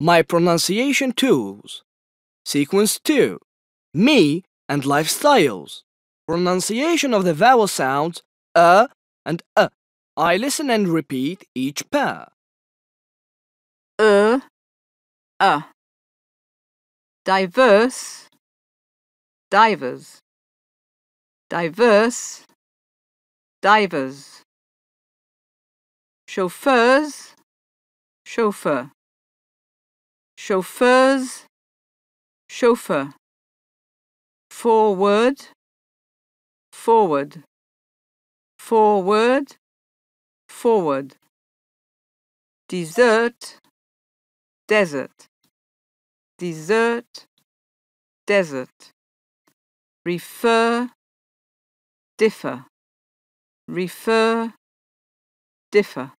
My pronunciation tools. Sequence 2. Me and lifestyles. Pronunciation of the vowel sounds uh and uh. I listen and repeat each pair. Uh, uh. Diverse, divers. Diverse, divers. Chauffeurs, chauffeur chauffeurs, chauffeur, forward, forward, forward, forward, desert, desert, desert, desert, refer, differ, refer, differ.